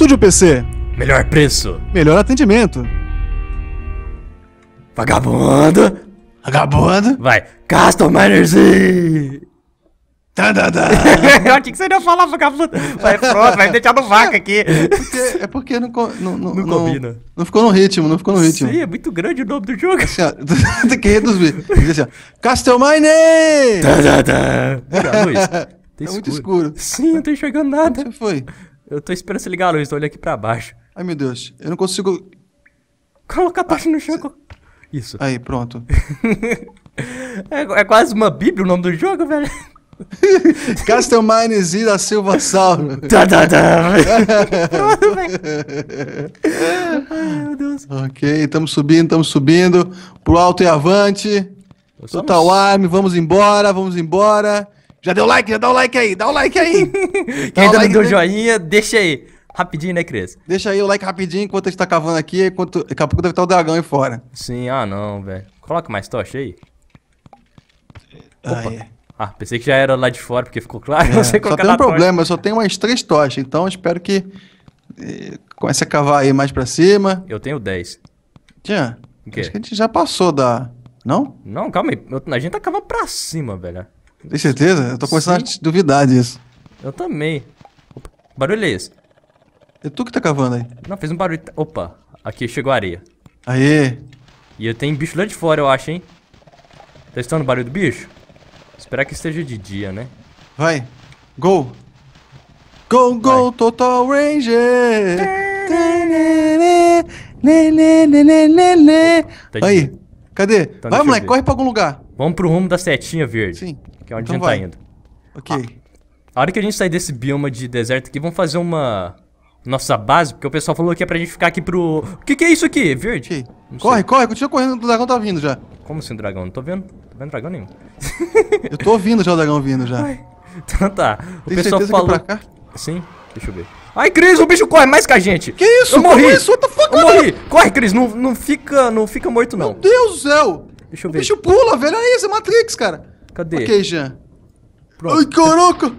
Estúdio PC. Melhor preço. Melhor atendimento. Vagabundo. Vagabundo. Vai. Customers. Tá, tá, tá. Eu achei que você ia falar vagabundo. Vai, pronto, vai deixar no vaca aqui. É porque, é porque não, não, não, não combina. Não, não, ficou no ritmo, não ficou no ritmo. Sim, é muito grande o nome do jogo. Assim, ó, tem que reduzir. Assim, ó, Tá, tá, tá. Tá, tá escuro. muito escuro. Sim, não tô enxergando nada. Onde é você foi? Eu tô esperando você ligar a luz, tô então olhando aqui pra baixo. Ai, meu Deus, eu não consigo. Coloca a parte ah, no chão. Cê... Isso. Aí, pronto. é, é, quase uma bíblia o nome do jogo, velho. Castlemanes e da Silva Sauro. Da da da. Pronto, Ok, estamos subindo, estamos subindo. Pro alto e avante. Total Arm, vamos embora, vamos embora. Já deu like? Já dá o like aí, dá o like aí. Quem ainda like não deu joinha, deixa aí. Rapidinho, né, Cris? Deixa aí o like rapidinho enquanto a gente tá cavando aqui, enquanto daqui a pouco deve estar o dragão aí fora. Sim, ah não, velho. Coloca mais tocha aí. Opa. Ah, é. ah, pensei que já era lá de fora, porque ficou claro. É, não sei é, só é tem um problema, tocha. eu só tenho umas três tochas, então espero que eh, comece a cavar aí mais pra cima. Eu tenho 10. Tinha? Acho que a gente já passou da... Não? Não, calma aí. A gente tá cavando pra cima, velho. Tem certeza? Eu tô começando Sim. a duvidar disso. Eu também. Opa, que barulho é esse? É tu que tá cavando aí. Não, fez um barulho. Opa, aqui chegou a areia. Aê! E tem bicho lá de fora, eu acho, hein? Tá estando o barulho do bicho? Esperar que esteja de dia, né? Vai! Go! Go, go, Vai. Total Ranger! aí, cadê? Então, Vai, moleque, corre pra algum lugar. Vamos pro rumo da setinha verde. Sim que é onde então a gente tá vai. tá indo. Ok. A, a hora que a gente sair desse bioma de deserto aqui, vamos fazer uma nossa base, porque o pessoal falou que é pra gente ficar aqui pro... O que que é isso aqui? Verde? Corre, corre, continua correndo, o dragão tá vindo já. Como assim o dragão? Não tô vendo, tô vendo dragão nenhum. eu tô ouvindo já o dragão vindo já. Então tá, o Tem pessoal falou... Que é pra cá? Sim, deixa eu ver. Ai, Cris, o bicho corre mais que a gente. Que isso? Eu morri. Isso? What the fuck, eu morri. Corre, Cris, não, não, fica, não fica morto não. Meu Deus do céu. Deixa eu ver. O bicho pula, velho, olha isso, é Matrix, cara. Cadê? Ok, Jean. Pronto. Ai, caraca!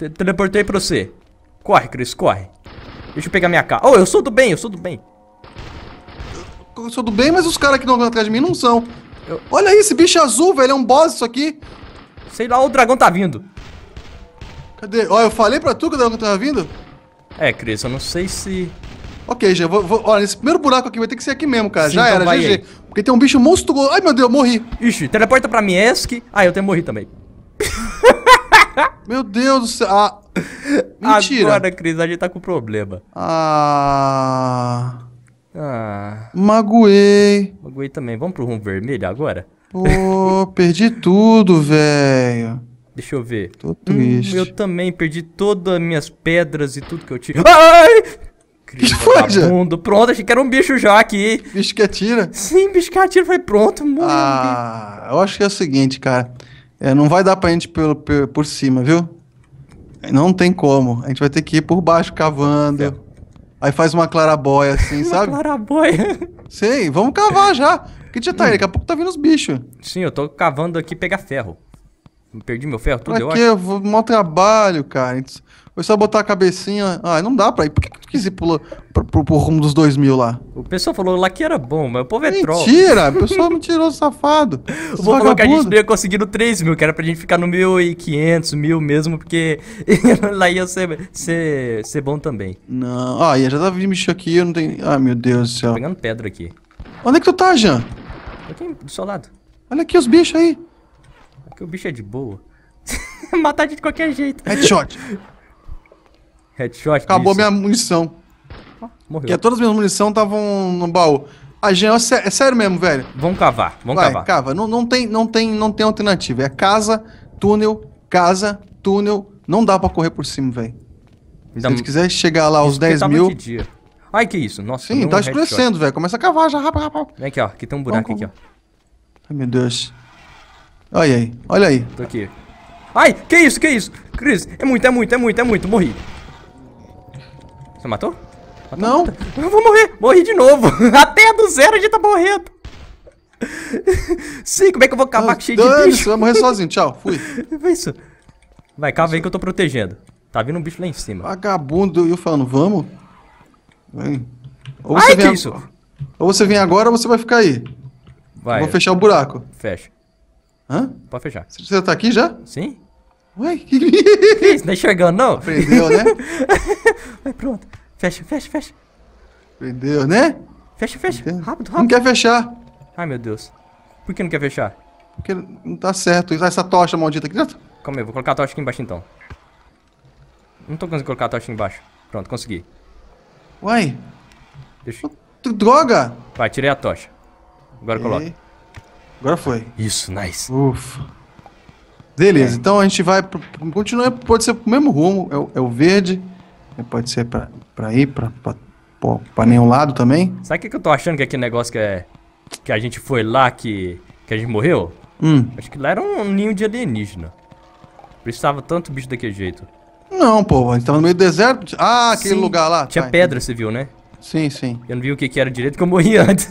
Te teleportei pra você. Corre, Cris, corre. Deixa eu pegar minha cara. Oh, eu sou do bem, eu sou do bem. Eu sou do bem, mas os caras que não vão atrás de mim não são. Eu... Olha aí, esse bicho azul, velho. É um boss isso aqui. Sei lá, o dragão tá vindo. Cadê? Ó, oh, eu falei pra tu que o dragão tava vindo? É, Cris, eu não sei se... Ok, já vou, vou, Olha, esse primeiro buraco aqui vai ter que ser aqui mesmo, cara. Sim, já então era, GG. Porque tem um bicho monstruoso. Ai, meu Deus, eu morri. Ixi, teleporta pra Miesk. Ah, eu tenho morri também. meu Deus do céu. Ah, mentira. Agora, Cris, a gente tá com problema. Ah. Ah. Magoei. Magoei também. Vamos pro rumo vermelho agora? Pô, perdi tudo, velho. Deixa eu ver. Tô hum, triste. Hum, eu também perdi todas as minhas pedras e tudo que eu tinha. Ai! Cris, vagabundo. Pronto, achei que era um bicho já aqui. Bicho que atira? Sim, bicho que atira. Foi pronto, Mundo. Ah, eu acho que é o seguinte, cara. É, não vai dar pra gente por, por, por, cima, viu? Não tem como. A gente vai ter que ir por baixo cavando. Aí faz uma clarabóia assim, uma sabe? Clarabóia. Sei, vamos cavar já. Que dia tá aí? Daqui a pouco tá vindo os bichos. Sim, eu tô cavando aqui pegar ferro. Perdi meu ferro, tudo pra eu quê? acho. Vou, mó trabalho, cara. Então, foi só botar a cabecinha. Ah, não dá pra ir. Por que tu quis ir pro, pro, pro, pro rumo dos mil lá? O pessoal falou lá que era bom, mas o povo é Mentira, troll. Mentira, o pessoal me tirou safado. O povo falou que a gente não ia conseguir no 3 mil, que era pra gente ficar no 1.500, mil mesmo, porque lá ia ser, ser, ser bom também. Não, ah, já tava vindo bicho aqui, eu não tenho... Ai, meu Deus do céu. Tô pegando pedra aqui. Onde é que tu tá, Jean? Aqui, do seu lado. Olha aqui os bichos aí. Porque o bicho é de boa. Matar de qualquer jeito. Headshot. Headshot. Acabou minha munição. morreu. Porque todas as minhas munições estavam no baú. A ah, Jean, é, é sério mesmo, velho. Vamos cavar, vamos Vai, cavar. Cava. Não, não, tem, não, tem, não tem alternativa. É casa, túnel, casa, túnel. Não dá pra correr por cima, velho. Se a quiser chegar lá aos 10 tá mil. Dia. Ai, que isso? Nossa, Sim, é tá escurecendo, velho. Começa a cavar já, rapaz, rapaz. Vem aqui, ó. Aqui tem um buraco Vamos, aqui, ó. Ai, meu Deus. Olha aí, olha aí. Tô aqui. Ai, que isso, que isso? Cris, é muito, é muito, é muito, é muito. Morri. Você matou? matou não. Eu vou morrer. Morri de novo. Até do zero a gente tá morrendo. Sim, como é que eu vou cavar com cheio de bicho? Isso, vai morrer sozinho. Tchau, fui. Isso. Vai, cava aí que eu tô protegendo. Tá vindo um bicho lá em cima. Vagabundo, eu falando, vamos? Vem. Ou Ai, que a... isso? Ou você vem agora ou você vai ficar aí. Vai. Eu vou fechar o buraco. Fecha. Hã? Pode fechar. Você tá aqui já? Sim. Ué, que que é isso? Não tá enxergando, não? Aprendeu, né? Ué, pronto. Fecha, fecha, fecha. Aprendeu, né? Fecha, fecha. Entendo. Rápido, rápido. Não quer fechar. Ai, meu Deus. Por que não quer fechar? Porque não tá certo. Usar essa tocha maldita aqui dentro. Calma aí, vou colocar a tocha aqui embaixo então. Não tô conseguindo colocar a tocha aqui embaixo. Pronto, consegui. Uai. Deixa... droga! Vai, tirei a tocha. Agora e... coloca. Agora foi. Isso, nice. Ufa. Beleza, é. então a gente vai. continuar, pode ser pro mesmo rumo, é o, é o verde, né, pode ser pra, pra ir, pra, pra, pra, pra nenhum lado também. Sabe o que, que eu tô achando que é aquele negócio que é. que a gente foi lá que, que a gente morreu? Hum. Acho que lá era um ninho de alienígena. Precisava tanto bicho daquele jeito. Não, pô, a gente tava no meio do deserto. Ah, aquele sim, lugar lá. Tinha tá, pedra, entendi. você viu, né? Sim, sim. Eu não vi o que, que era direito, que eu morri antes.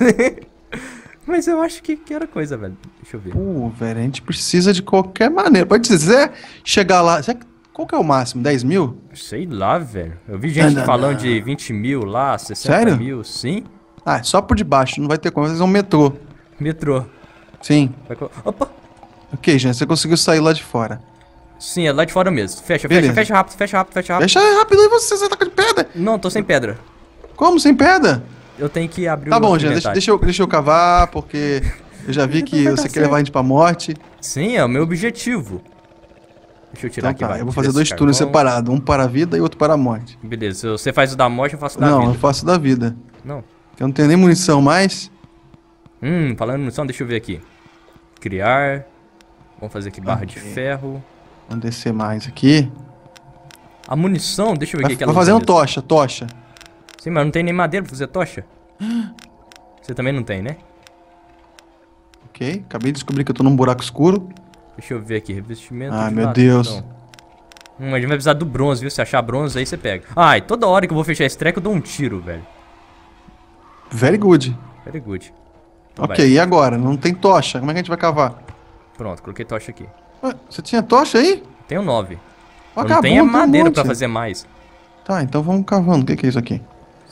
Mas eu acho que, que era coisa, velho. Deixa eu ver. Pô, velho, a gente precisa de qualquer maneira. Pode dizer, chegar lá. Será que qual que é o máximo? 10 mil? Sei lá, velho. Eu vi gente não, falando não. de 20 mil lá, 60 Sério? mil, sim. Ah, só por debaixo, não vai ter como. Vocês vão é metrô. Metrô. Sim. Vai... Opa! Ok, gente, você conseguiu sair lá de fora. Sim, é lá de fora mesmo. Fecha, Beleza. fecha, fecha rápido, fecha rápido, fecha rápido. Fecha rápido aí você, você tá com pedra. Não, tô sem pedra. Como sem pedra? eu tenho que abrir tá o. Tá bom, Jean, deixa, deixa, eu, deixa eu cavar, porque eu já vi que você quer levar a gente pra morte. Sim, é o meu objetivo. Deixa eu tirar então, aqui. Tá, eu vou fazer dois turnos separados, um para a vida e outro para a morte. Beleza, Se você faz o da morte, eu faço o da não, vida. Não, eu faço da vida. Não. Eu não tenho nem munição mais. Hum, falando em munição, deixa eu ver aqui. Criar. Vamos fazer aqui barra okay. de ferro. Vamos descer mais aqui. A munição, deixa eu ver aqui. Vou fazer um tocha, tocha. Sim, mas não tem nem madeira pra fazer tocha. Você também não tem, né? Ok, acabei de descobrir que eu tô num buraco escuro. Deixa eu ver aqui, revestimento Ah, de meu Deus. Então. Hum, a gente vai precisar do bronze, viu? Se achar bronze aí, você pega. Ai, toda hora que eu vou fechar esse treco, eu dou um tiro, velho. Very good. Very good. Então ok, vai. e agora? Não tem tocha. Como é que a gente vai cavar? Pronto, coloquei tocha aqui. Ué, você tinha tocha aí? Tenho nove. Acabou, não tem a madeira um pra fazer mais. Tá, então vamos cavando. O que é isso aqui?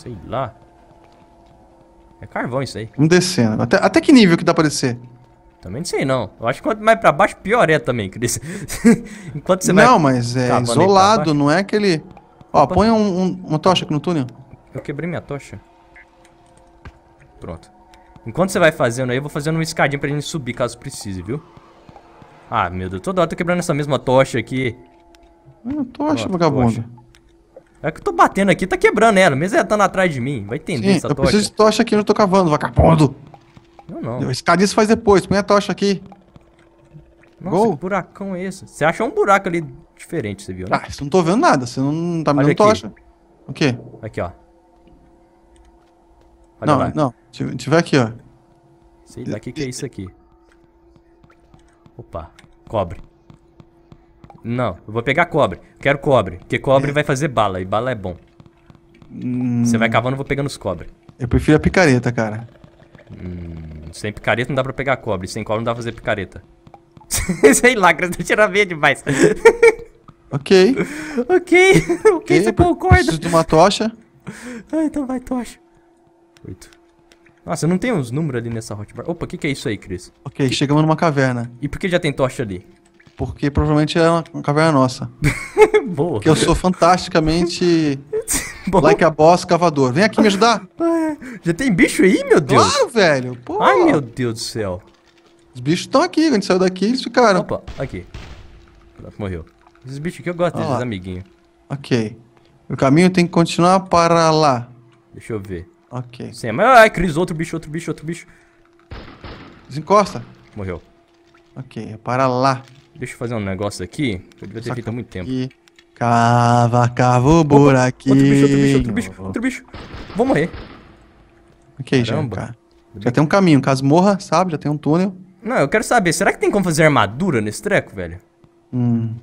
Sei lá. É carvão isso aí. Vamos descendo. Até, até que nível que dá pra descer? Também não sei não. Eu acho que quanto mais pra baixo, pior é também, Cris. Enquanto você Não, mas é isolado, não é aquele... Ó, Opa. põe um, um, uma tocha aqui no túnel. Eu quebrei minha tocha. Pronto. Enquanto você vai fazendo aí, eu vou fazendo uma escadinha pra gente subir caso precise, viu? Ah, meu Deus, toda hora tô quebrando essa mesma tocha aqui. Uma tocha, vagabundo. Tocha. É que eu tô batendo aqui, tá quebrando ela, mesmo ela estando atrás de mim. Vai entender Sim, essa eu tocha. Eu preciso de tocha aqui onde eu tô cavando, vagabundo. Eu não, não. Escadinha faz depois, põe a tocha aqui. Nossa, Gol. que buracão é esse? Você achou um buraco ali diferente, você viu? Né? Ah, você não tô vendo nada, você não tá me dando tocha. O quê? Aqui, ó. Olha não, lá. não. Tiver aqui, ó. Sei lá, o que, que é isso aqui? Opa, cobre. Não, eu vou pegar cobre. Quero cobre, porque cobre é. vai fazer bala e bala é bom. Hum... Você vai cavando, eu vou pegando os cobre. Eu prefiro a picareta, cara. Hum, sem picareta não dá pra pegar cobre, sem cobre não dá pra fazer picareta. Sei lá, Cris, não tira meia demais. ok. ok, ok, você concorda. Preciso de uma tocha. Ah, então vai, tocha. Oito. Nossa, não tem uns números ali nessa hotbar. Opa, o que, que é isso aí, Cris? Ok, que... chegamos numa caverna. E por que já tem tocha ali? porque provavelmente é uma, uma caverna nossa. Boa. Que eu sou fantasticamente like a boss cavador. Vem aqui me ajudar. É. Já tem bicho aí, meu Deus? Claro, velho. Pô. Ai, meu Deus do céu. Os bichos estão aqui. a gente saiu daqui, eles ficaram. Opa, aqui. Morreu. Esses bichos aqui eu gosto ah, deles, amiguinho. Ok. O caminho tem que continuar para lá. Deixa eu ver. Ok. Sim, mas... Ai, Cris, outro bicho, outro bicho, outro bicho. Desencosta. Morreu. Ok, é para lá. Deixa eu fazer um negócio aqui. Eu devia ter feito há muito tempo. Aqui. Cava, cava o buraquinho. Outro bicho, outro bicho, outro bicho, outro bicho. Vou morrer. Ok, Caramba. já, Já tem um caminho. Caso morra, sabe? Já tem um túnel. Não, eu quero saber. Será que tem como fazer armadura nesse treco, velho? Hum.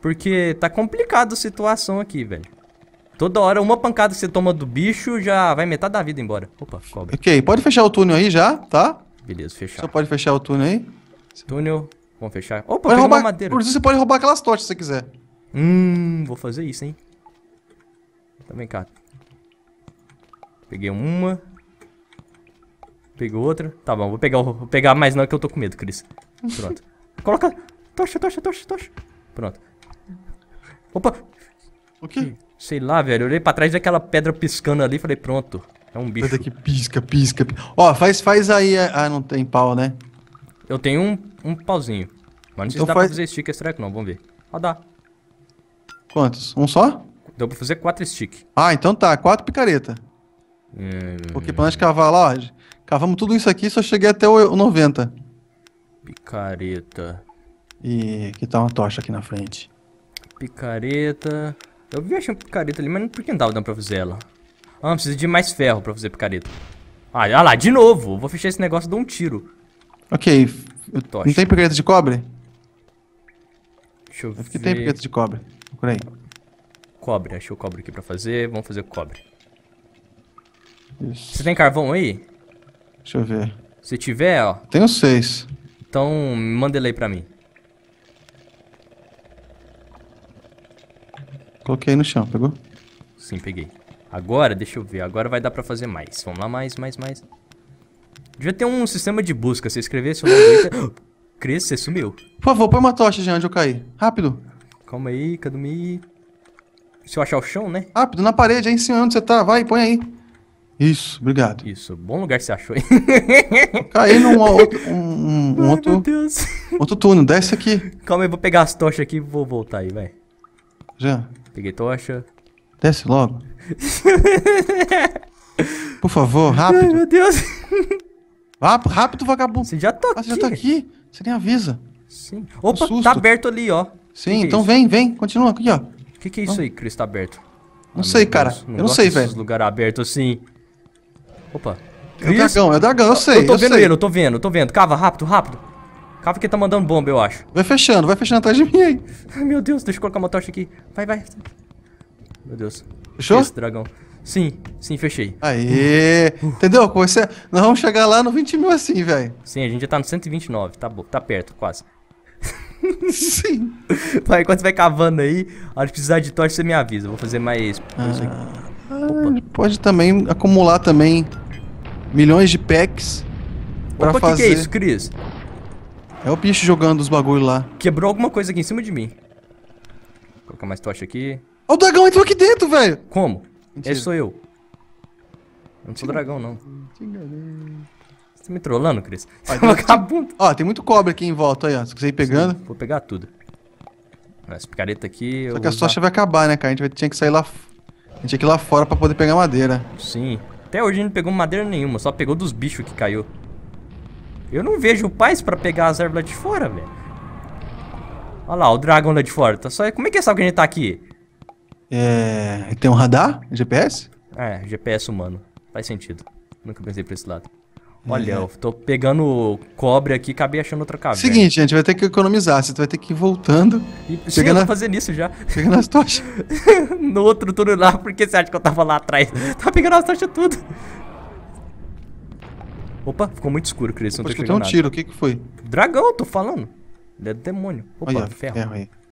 Porque tá complicado a situação aqui, velho. Toda hora, uma pancada que você toma do bicho, já vai metade da vida embora. Opa, cobra. Ok, pode fechar o túnel aí já, tá? Beleza, fechar. Só pode fechar o túnel aí. Túnel, Vamos fechar. Opa, pode roubar, madeira. Por isso você pode roubar aquelas tochas se você quiser. Hum, vou fazer isso, hein. Então vem cá. Peguei uma. Peguei outra. Tá bom, vou pegar, vou pegar mais não que eu tô com medo, Cris. Pronto. Coloca. Tocha, tocha, tocha, tocha. Pronto. Opa. O quê? Sei lá, velho. Eu olhei pra trás daquela pedra piscando ali e falei, pronto. É um bicho. Pedra que pisca, pisca. Ó, oh, faz, faz aí. É, ah, não tem pau, né? Eu tenho um, um pauzinho. Mas não sei então se dá faz... pra fazer stick extract não, vamos ver. Ah, dá. Quantos? Um só? Deu pra fazer quatro stick. Ah, então tá, quatro picareta. É... Porque pra nós cavar lá, ó, cavamos tudo isso aqui só cheguei até o 90. Picareta. E que tá uma tocha aqui na frente. Picareta. Eu vi achando picareta ali, mas não, por que não dava pra fazer ela? Ah, precisa de mais ferro pra fazer picareta. Ah, olha lá, de novo. Vou fechar esse negócio e dou um tiro. Ok. Tocha. Não tem picareta de cobre? Deixa eu ver. Que tem piquetes de cobre. Procura aí. Cobre, achei o cobre aqui pra fazer. Vamos fazer cobre. Isso. Você tem carvão aí? Deixa eu ver. Se tiver, ó. Tenho seis. Então, manda ele aí pra mim. Coloquei no chão, pegou? Sim, peguei. Agora, deixa eu ver. Agora vai dar pra fazer mais. Vamos lá, mais, mais, mais. Devia ter um sistema de busca. Se escrevesse o nome... Cris, você sumiu. Por favor, põe uma tocha, Jean, onde eu caí. Rápido. Calma aí, cadê me... Se eu achar o chão, né? Rápido, na parede, aí em cima onde você tá. Vai, põe aí. Isso, obrigado. Isso, bom lugar que você achou, hein? Caí num outro, um, um Ai, outro, outro túnel, desce aqui. Calma aí, vou pegar as tochas aqui e vou voltar aí, vai. Já. Peguei tocha. Desce logo. Por favor, rápido. Ai, meu Deus. Rápido, rápido vagabundo. Você já tá aqui. Ah, você já tá aqui. Você nem avisa. Sim. É Opa, tá aberto ali, ó. Sim, que então que é então vem, vem, continua aqui, ó. O que, que é isso aí, Cris, tá aberto? Não ah, sei, cara. não eu não sei, velho. lugar aberto assim. Opa. É o dragão, é o dragão, eu sei. Eu tô eu vendo sei. ele, eu tô vendo, eu tô vendo. Cava, rápido, rápido. Cava que tá mandando bomba, eu acho. Vai fechando, vai fechando atrás de mim aí. Ai, meu Deus, deixa eu colocar uma tocha aqui. Vai, vai. Meu Deus. Fechou? Esse dragão. Sim, sim, fechei. Aê! Entendeu? Você, nós vamos chegar lá no 20 mil assim, velho. Sim, a gente já tá no 129, tá, tá perto, quase. Sim. Vai, enquanto você vai cavando aí, a hora de precisar de tocha, você me avisa. Vou fazer mais. Ah, pode também acumular também milhões de packs pra Opa, fazer. O que, que, é isso, Cris? É o bicho jogando os bagulho lá. Quebrou alguma coisa aqui em cima de mim. Vou colocar mais tocha aqui. Ó, o dragão entrou aqui dentro, velho! Como? Mentira. Esse sou eu. Eu não sou dragão, não. Você tá me trollando, Cris? É ó, tem, muito... ó, tem muito cobre aqui em volta aí, ó. Se você ir pegando. Sim, vou pegar tudo. Essa picareta aqui. Só que a sorte vai acabar, né, cara? A gente vai... tinha que sair lá. A gente tinha que ir lá fora pra poder pegar madeira. Sim. Até hoje a gente não pegou madeira nenhuma, só pegou dos bichos que caiu. Eu não vejo paz pra pegar as ervas lá de fora, velho. Olha lá, o dragão lá de fora. Tá só... Como é que é sabe que a gente tá aqui? É, tem um radar? GPS? É, GPS humano. Faz sentido. Nunca pensei pra esse lado. Olha, é. eu tô pegando cobre aqui e acabei achando outra caverna. Seguinte, gente, vai ter que economizar. Você vai ter que ir voltando. E, sim, pegando eu tô fazendo isso já. Pegando as tochas. no outro tudo lá, porque você acha que eu tava lá atrás? Tava tá pegando as tochas tudo. Opa, ficou muito escuro, Cris. Acho que tem um nada. tiro, o que que foi? Dragão, tô falando. Ele é do demônio. Opa, Olha, ferro. ferro aí.